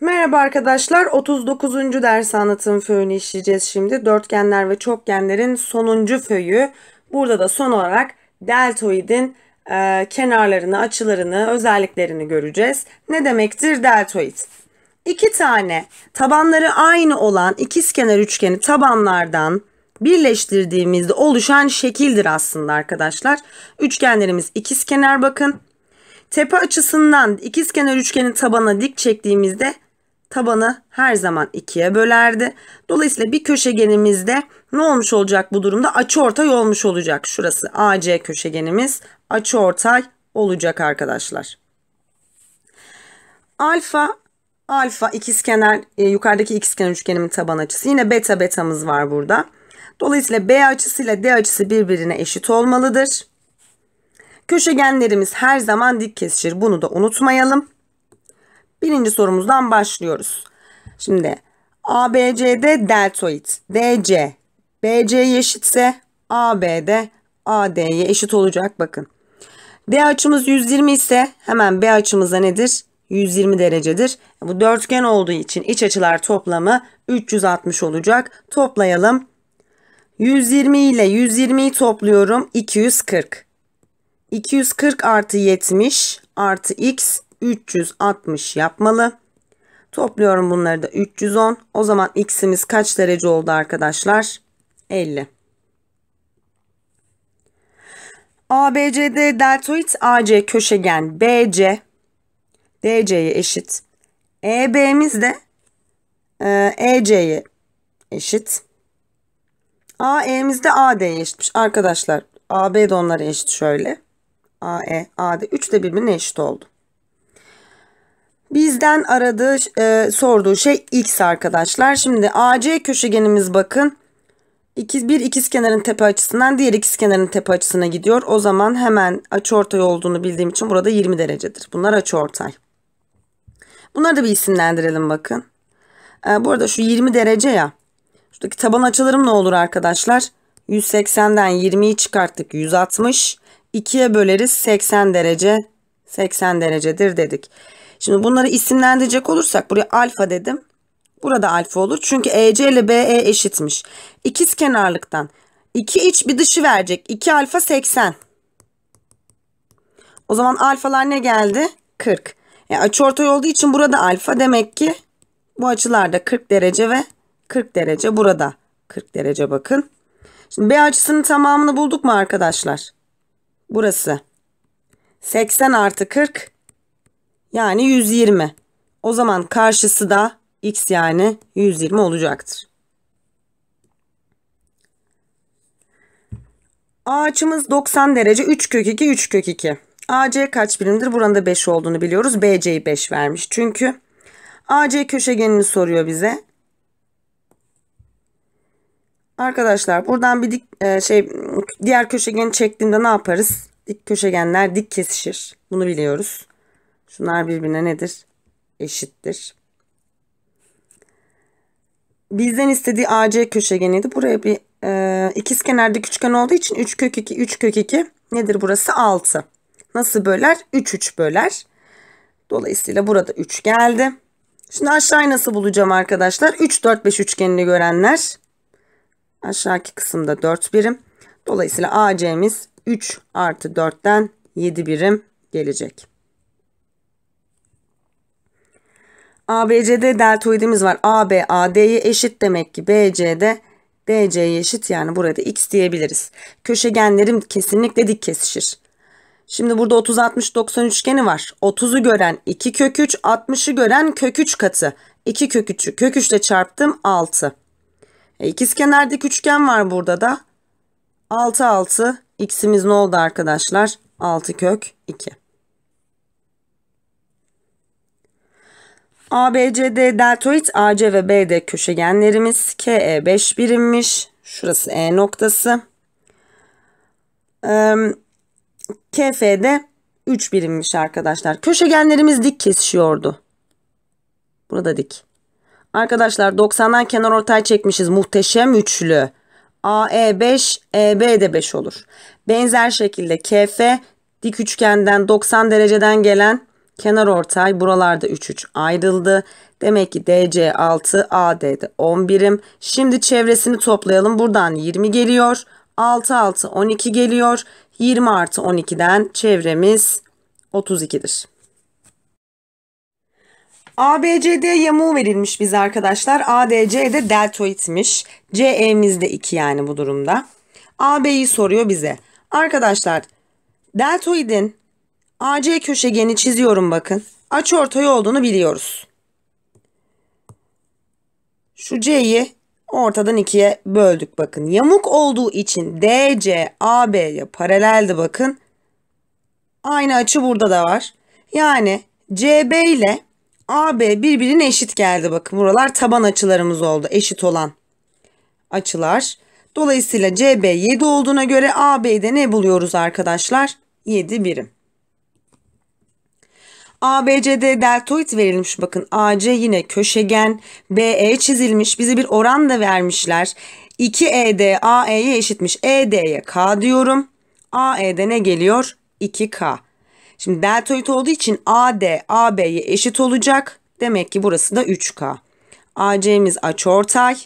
Merhaba arkadaşlar. 39. ders anlatım föyünü işleyeceğiz şimdi. Dörtgenler ve çokgenlerin sonuncu föyü. Burada da son olarak deltoidin e, kenarlarını, açılarını, özelliklerini göreceğiz. Ne demektir deltoid? İki tane tabanları aynı olan ikizkenar üçgeni tabanlardan birleştirdiğimizde oluşan şekildir aslında arkadaşlar. Üçgenlerimiz ikizkenar bakın. Tepe açısından ikizkenar üçgenin tabanına dik çektiğimizde tabanı her zaman ikiye bölerdi. Dolayısıyla bir köşegenimizde ne olmuş olacak bu durumda? Açıortay olmuş olacak. Şurası AC köşegenimiz açıortay olacak arkadaşlar. Alfa alfa ikizkenar e, yukarıdaki ikizkenar üçgenimin taban açısı. Yine beta betamız var burada. Dolayısıyla B açısıyla D açısı birbirine eşit olmalıdır. Köşegenlerimiz her zaman dik kesişir. Bunu da unutmayalım. Birinci sorumuzdan başlıyoruz. Şimdi ABCD deltoid. DC. BC'ye eşitse AB'de, AD'ye eşit olacak bakın. D açımız 120 ise hemen B açımıza nedir? 120 derecedir. Bu dörtgen olduğu için iç açılar toplamı 360 olacak. Toplayalım. 120 ile 120'yi topluyorum. 240. 240 artı 70 artı x 360 yapmalı. Topluyorum bunları da 310. O zaman x'imiz kaç derece oldu arkadaşlar? 50. ABCD deltoid AC köşegen BC DC'ye eşit. EB'miz de e, EC'ye eşit. AE'miz de AD'ye eşitmiş arkadaşlar. AB de onlara eşit şöyle. AE, AD Üç de birbirine eşit oldu. Bizden aradığı, e, sorduğu şey x arkadaşlar. Şimdi AC köşegenimiz bakın. İkiz, bir ikiz kenarın tepe açısından diğer ikiz kenarın tepe açısına gidiyor. O zaman hemen açıortay olduğunu bildiğim için burada 20 derecedir. Bunlar açıortay. Bunları da bir isimlendirelim bakın. Ee, bu arada şu 20 derece ya. Şuradaki taban açılarım ne olur arkadaşlar? 180'den 20'yi çıkarttık 160. 2'ye böleriz 80 derece 80 derecedir dedik. Şimdi bunları isimlendirecek olursak buraya alfa dedim. Burada alfa olur. Çünkü EC ile BE eşitmiş. İkiz kenarlıktan iki iç bir dışı verecek. 2 alfa 80. O zaman alfalar ne geldi? 40. Yani e, açıortay olduğu için burada alfa demek ki bu açılarda 40 derece ve 40 derece burada 40 derece bakın. Şimdi B açısının tamamını bulduk mu arkadaşlar? Burası 80 artı 40 yani 120. O zaman karşısı da x yani 120 olacaktır. A açımız 90 derece 3 kök 2 3 kök 2. AC kaç birimdir? Buranın da 5 olduğunu biliyoruz. BC'yi 5 vermiş. Çünkü AC köşegenini soruyor bize. Arkadaşlar buradan bir dik, e, şey diğer köşegeni çektiğimde ne yaparız? Dik köşegenler dik kesişir. Bunu biliyoruz. Şunlar birbirine nedir? Eşittir. Bizden istediği AC köşegeniydi. Buraya bir e, ikiz kenarda üçgen olduğu için 3 kök 2, 3 kök 2 nedir burası? 6. Nasıl böler? 3, 3 böler. Dolayısıyla burada 3 geldi. Şimdi aşağıyı nasıl bulacağım arkadaşlar? 3, 4, 5 üçgenini görenler. Aşağıki kısımda 4 birim. Dolayısıyla AC'miz 3 artı 4'ten 7 birim gelecek. ABCD deltoidimiz var. AB AD'ye eşit demek ki BC'de, DC'ye eşit yani burada x diyebiliriz. Köşegenlerim kesinlikle dik kesişir. Şimdi burada 30 60 90 üçgeni var. 30'u gören 2 kök 3, 60'ı gören kök 3 katı. 2 kök 3'ü kök 3 ile çarptım 6. E, ikizkenar dik üçgen var burada da. 6 6 x'imiz ne oldu arkadaşlar? 6 kök 2. ABCD deltoid AC ve BD köşegenlerimiz KE 5 birimmiş. Şurası E noktası. Ee, KF'de 3 birimmiş arkadaşlar. Köşegenlerimiz dik kesişiyordu. Burada dik. Arkadaşlar 90'dan kenar ortay çekmişiz. Muhteşem üçlü. AE 5, EB de 5 olur. Benzer şekilde KF dik üçgenden 90 dereceden gelen Kenar ortay buralarda 3 3 ayrıldı. Demek ki DC 6 AD'de 10 birim. Şimdi çevresini toplayalım. Buradan 20 geliyor. 6 6 12 geliyor. 20 artı 12'den çevremiz 32'dir. ABCD yamuğu verilmiş biz arkadaşlar. ADC'de deltoidmiş. CE'miz de 2 yani bu durumda. AB'yi soruyor bize. Arkadaşlar deltoidin AC köşegeni çiziyorum bakın. Aç ortay olduğunu biliyoruz. Şu C'yi ortadan ikiye böldük bakın. Yamuk olduğu için DC AB'ye paraleldi bakın. Aynı açı burada da var. Yani CB ile AB birbirine eşit geldi bakın. Buralar taban açılarımız oldu. Eşit olan açılar. Dolayısıyla CB 7 olduğuna göre AB'de ne buluyoruz arkadaşlar? 7 birim. ABCD deltoid verilmiş bakın. AC yine köşegen, BE çizilmiş. Bize bir oran da vermişler. 2ED AE'ye eşitmiş. ED'ye K diyorum. AE'de ne geliyor? 2K. Şimdi deltoid olduğu için AD AB'ye eşit olacak. Demek ki burası da 3K. AC'miz açıortay.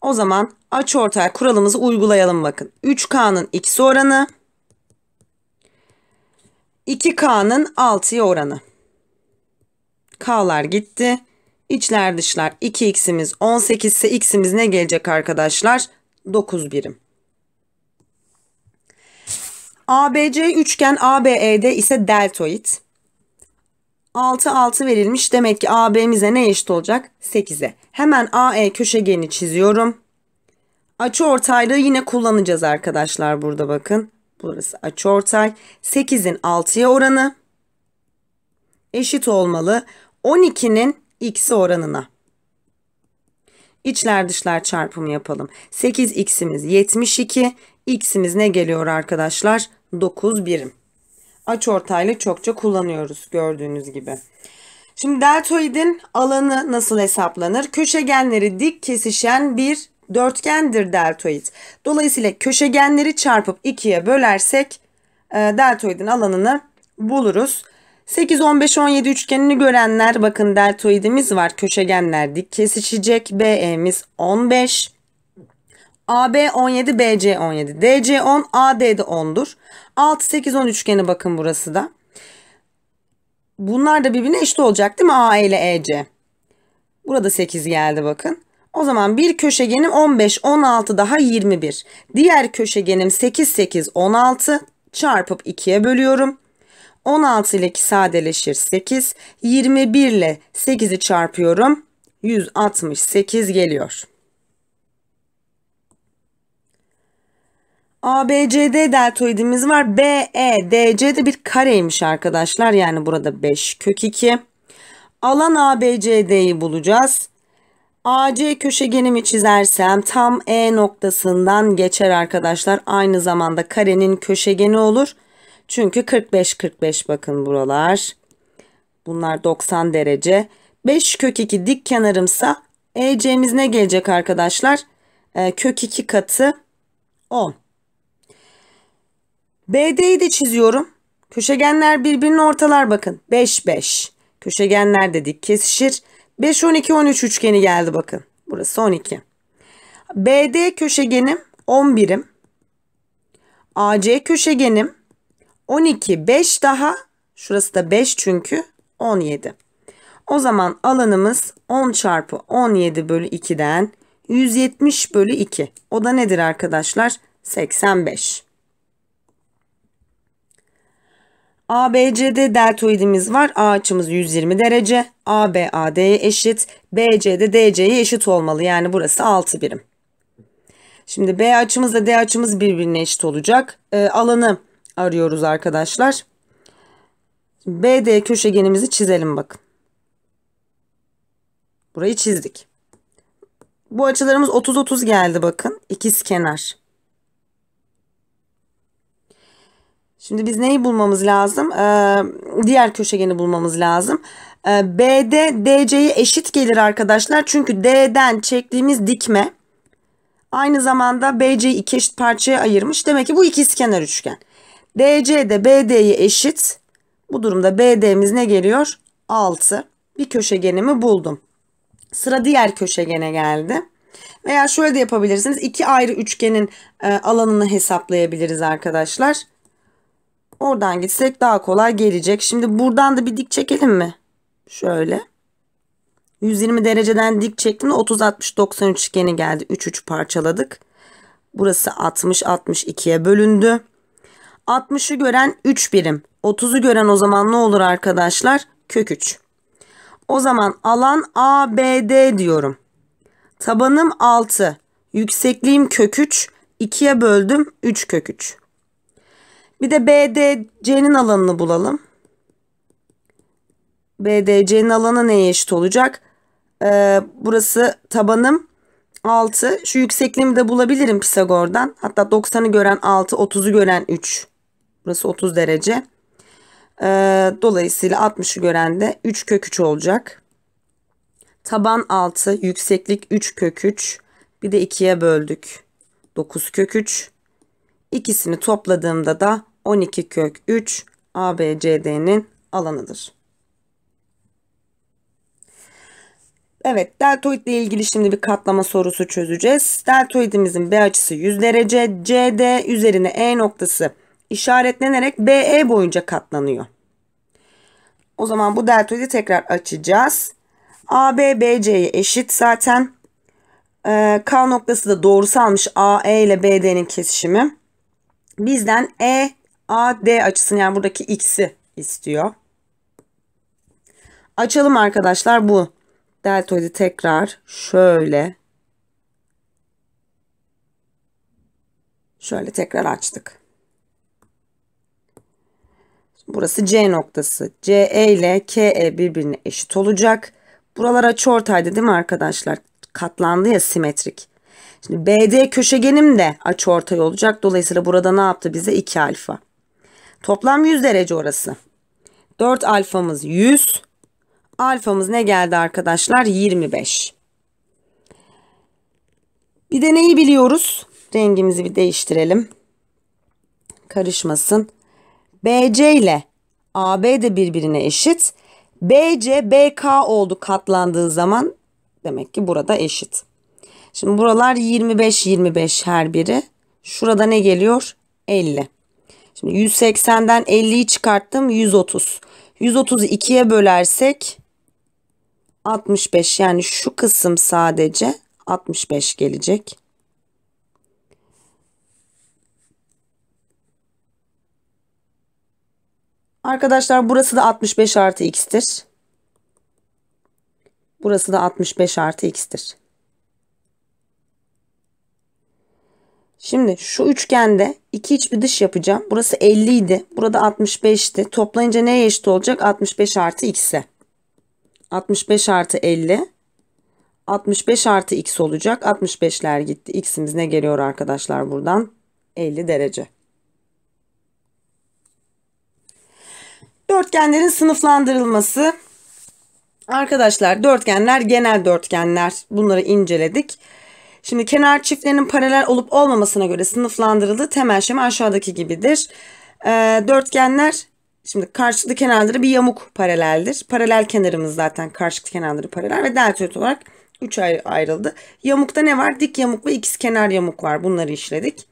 O zaman açıortay kuralımızı uygulayalım bakın. 3K'nın x oranı 2K'nın 6'ya oranı. K'lar gitti. İçler dışlar 2x'imiz 18 ise x'imiz ne gelecek arkadaşlar? 9 birim. ABC üçgen ABE'de ise deltoid. 6 6 verilmiş. Demek ki AB'mize ne eşit olacak? 8'e. Hemen AE köşegeni çiziyorum. Açı ortaylığı yine kullanacağız arkadaşlar burada bakın. Burası açı ortay. 8'in 6'ya oranı eşit olmalı. 12'nin x'i oranına. İçler dışlar çarpımı yapalım. 8x'imiz 72. X'imiz ne geliyor arkadaşlar? 9 birim. Aç ortayla çokça kullanıyoruz gördüğünüz gibi. Şimdi deltoidin alanı nasıl hesaplanır? Köşegenleri dik kesişen bir dörtgendir deltoid. Dolayısıyla köşegenleri çarpıp 2'ye bölersek e, deltoidin alanını buluruz. 8, 15, 17 üçgenini görenler bakın deltoidimiz var. Köşegenler dik kesişecek. BE'miz 15. AB 17, BC 17. DC 10, AD de 10'dur. 6, 8, 10 üçgeni bakın burası da. Bunlar da birbirine eşit olacak değil mi? AE ile EC. Burada 8 geldi bakın. O zaman bir köşegenim 15, 16 daha 21. Diğer köşegenim 8, 8, 16 çarpıp 2'ye bölüyorum. 16 ile 2 sadeleşir 8. 21 ile 8'i çarpıyorum. 168 geliyor. ABCD deltoidimiz var. BEDC de bir kareymiş arkadaşlar. Yani burada 5 kök 2. Alan ABCD'yi bulacağız. AC köşegenimi çizersem tam E noktasından geçer arkadaşlar. Aynı zamanda karenin köşegeni olur. Çünkü 45-45 bakın buralar. Bunlar 90 derece. 5 kök 2 dik kenarımsa EC'miz ne gelecek arkadaşlar? E, kök 2 katı 10. BD'yi de çiziyorum. Köşegenler birbirine ortalar bakın. 5 5. Köşegenler de dik kesişir. 5 12 13 üçgeni geldi bakın. Burası 12. BD köşegenim 11'im. AC köşegenim 12 5 daha şurası da 5 çünkü 17. O zaman alanımız 10 çarpı 17 bölü 2'den 170 bölü 2. O da nedir arkadaşlar? 85. ABCD deltoidimiz var. A açımız 120 derece. AB AD'ye eşit. BC'de DC'ye eşit olmalı. Yani burası 6 birim. Şimdi B açımızla D açımız birbirine eşit olacak. E, alanı arıyoruz arkadaşlar. BD köşegenimizi çizelim bakın. Burayı çizdik. Bu açılarımız 30-30 geldi bakın. İkiz kenar. Şimdi biz neyi bulmamız lazım? Ee, diğer köşegeni bulmamız lazım. Ee, BD DC'ye eşit gelir arkadaşlar. Çünkü D'den çektiğimiz dikme aynı zamanda BC'yi iki eşit parçaya ayırmış. Demek ki bu ikiz kenar üçgen. DC de BD'ye eşit. Bu durumda BD'miz ne geliyor? 6. Bir köşegenimi buldum. Sıra diğer köşegene geldi. Veya şöyle de yapabilirsiniz. İki ayrı üçgenin e, alanını hesaplayabiliriz arkadaşlar. Oradan gitsek daha kolay gelecek. Şimdi buradan da bir dik çekelim mi? Şöyle. 120 dereceden dik çektim 30 60 90 üçgeni geldi. 3 3 parçaladık. Burası 60 62'ye bölündü. 60'ı gören 3 birim. 30'u gören o zaman ne olur arkadaşlar? Kök 3. O zaman alan ABD diyorum. Tabanım 6. Yüksekliğim kök 3. 2'ye böldüm 3 kök 3. Bir de BDC'nin alanını bulalım. BDC'nin alanı neye eşit olacak? Ee, burası tabanım 6. Şu yüksekliğimi de bulabilirim Pisagor'dan. Hatta 90'ı gören 6, 30'u gören 3. Burası 30 derece. Ee, dolayısıyla 60'ı gören de 3 kök 3 olacak. Taban 6, yükseklik 3 kök 3. Bir de 2'ye böldük. 9 kök 3. İkisini topladığımda da 12 kök 3 ABCD'nin alanıdır. Evet deltoid ile ilgili şimdi bir katlama sorusu çözeceğiz. Deltoidimizin B açısı 100 derece. CD üzerine E noktası işaretlenerek BE boyunca katlanıyor. O zaman bu deltoidi tekrar açacağız. AB BC'ye eşit zaten. Ee, K noktası da doğrusalmış AE ile BD'nin kesişimi. Bizden E AD açısını yani buradaki x'i istiyor. Açalım arkadaşlar bu deltoidi tekrar şöyle şöyle tekrar açtık. Burası C noktası. CE ile KE birbirine eşit olacak. Buralar açıortaydı dedim arkadaşlar? Katlandı ya simetrik. Şimdi BD köşegenim de açıortay olacak. Dolayısıyla burada ne yaptı bize? 2 alfa. Toplam 100 derece orası. 4 alfamız 100. Alfamız ne geldi arkadaşlar? 25. Bir de neyi biliyoruz? Rengimizi bir değiştirelim. Karışmasın. BC ile AB de birbirine eşit. BC BK oldu katlandığı zaman demek ki burada eşit. Şimdi buralar 25 25 her biri. Şurada ne geliyor? 50. Şimdi 180'den 50'yi çıkarttım 130. 130'u 2'ye bölersek 65 yani şu kısım sadece 65 gelecek. Arkadaşlar burası da 65 artı x'tir. Burası da 65 artı x'tir. Şimdi şu üçgende iki iç bir dış yapacağım. Burası 50 idi. Burada 65'ti. Toplayınca neye eşit olacak? 65 artı x'e. 65 artı 50. 65 artı x olacak. 65'ler gitti. X'imiz ne geliyor arkadaşlar buradan? 50 derece. Dörtgenlerin sınıflandırılması. Arkadaşlar dörtgenler genel dörtgenler. Bunları inceledik. Şimdi kenar çiftlerinin paralel olup olmamasına göre sınıflandırıldı temel şema aşağıdaki gibidir. E, dörtgenler şimdi karşılıklı kenarları bir yamuk paraleldir. Paralel kenarımız zaten karşılıklı kenarları paralel ve deltoid olarak 3 ayrı ayrıldı. Yamukta ne var? Dik yamuk ve ikiz kenar yamuk var. Bunları işledik.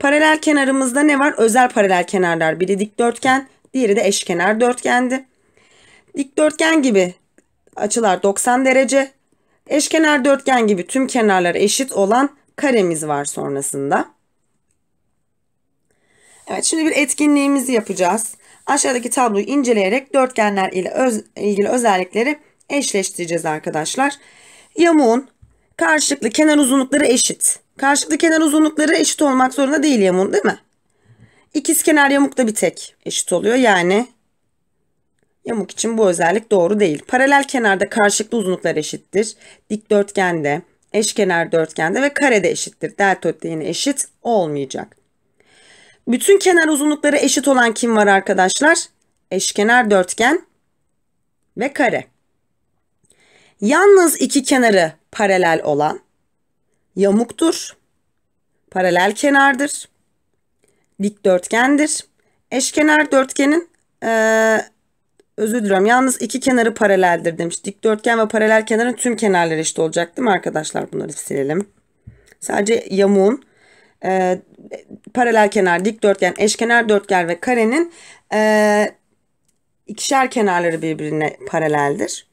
Paralel kenarımızda ne var? Özel paralel kenarlar. Biri dikdörtgen, Diğeri de eşkenar dörtgendi. Dikdörtgen gibi açılar 90 derece. Eşkenar dörtgen gibi tüm kenarlar eşit olan karemiz var sonrasında. Evet şimdi bir etkinliğimizi yapacağız. Aşağıdaki tabloyu inceleyerek dörtgenler ile öz, ilgili özellikleri eşleştireceğiz arkadaşlar. Yamuğun karşılıklı kenar uzunlukları eşit. Karşılıklı kenar uzunlukları eşit olmak zorunda değil yamuğun değil mi? İkizkenar yamuk da bir tek eşit oluyor. Yani yamuk için bu özellik doğru değil. Paralel kenarda karşılıklı uzunluklar eşittir. Dikdörtgende, eşkenar dörtgende ve karede eşittir. Deltoid de yine eşit olmayacak. Bütün kenar uzunlukları eşit olan kim var arkadaşlar? Eşkenar dörtgen ve kare. Yalnız iki kenarı paralel olan yamuktur. Paralel kenardır dikdörtgendir. Eşkenar dörtgenin e, özür diliyorum yalnız iki kenarı paraleldir demiş. Dikdörtgen ve paralel kenarın tüm kenarları eşit olacak değil mi arkadaşlar? Bunları silelim. Sadece yamuğun e, paralel kenar, dikdörtgen, eşkenar dörtgen ve karenin e, ikişer kenarları birbirine paraleldir.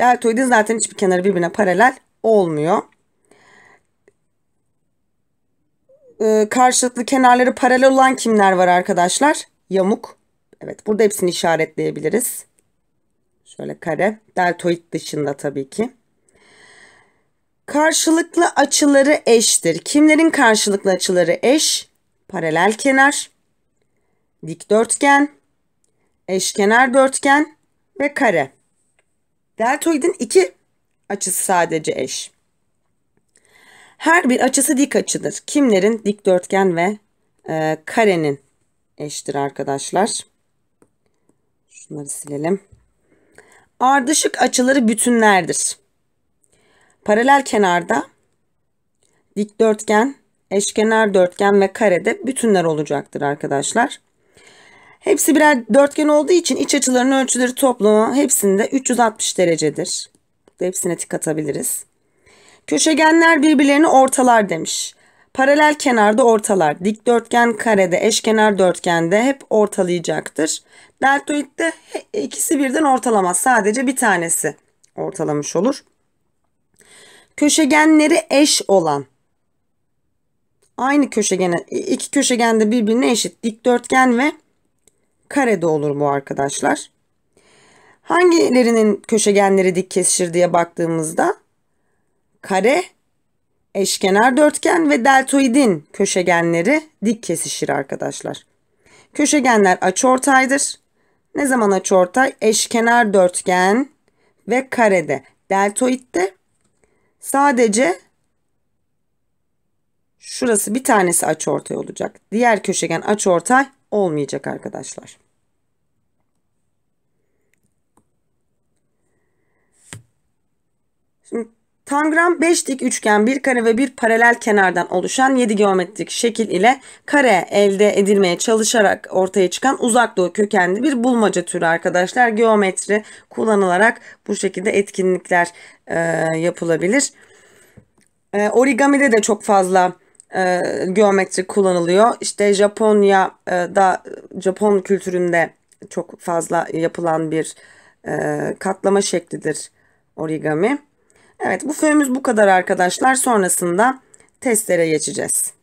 Deltoidin zaten hiçbir kenarı birbirine paralel olmuyor. e, karşılıklı kenarları paralel olan kimler var arkadaşlar? Yamuk. Evet burada hepsini işaretleyebiliriz. Şöyle kare. Deltoid dışında tabii ki. Karşılıklı açıları eştir. Kimlerin karşılıklı açıları eş? Paralel kenar, dikdörtgen, eşkenar dörtgen ve kare. Deltoidin iki açısı sadece eş. Her bir açısı dik açıdır. Kimlerin? Dikdörtgen ve e, karenin eşittir arkadaşlar. Şunları silelim. Ardışık açıları bütünlerdir. Paralel kenarda dikdörtgen, eşkenar dörtgen ve karede bütünler olacaktır arkadaşlar. Hepsi birer dörtgen olduğu için iç açıların ölçüleri toplamı hepsinde 360 derecedir. Hepsine tık atabiliriz. Köşegenler birbirlerini ortalar demiş. Paralel kenarda ortalar. Dikdörtgen karede, eşkenar dörtgende hep ortalayacaktır. Deltoidde ikisi birden ortalamaz. Sadece bir tanesi ortalamış olur. Köşegenleri eş olan aynı köşegene iki köşegen de birbirine eşit dikdörtgen ve karede olur bu arkadaşlar. Hangilerinin köşegenleri dik kesişir diye baktığımızda kare, eşkenar dörtgen ve deltoidin köşegenleri dik kesişir arkadaşlar. Köşegenler açıortaydır. Ne zaman açıortay? Eşkenar dörtgen ve karede. Deltoidde sadece şurası bir tanesi açıortay olacak. Diğer köşegen açıortay olmayacak arkadaşlar. Şimdi Tangram 5 dik üçgen, bir kare ve bir paralel kenardan oluşan 7 geometrik şekil ile kare elde edilmeye çalışarak ortaya çıkan uzak doğu kökenli bir bulmaca türü arkadaşlar. Geometri kullanılarak bu şekilde etkinlikler e, yapılabilir. E, origamide de çok fazla e, geometri kullanılıyor. İşte Japonya'da, e, Japon kültüründe çok fazla yapılan bir e, katlama şeklidir origami. Evet bu föyümüz bu kadar arkadaşlar. Sonrasında testlere geçeceğiz.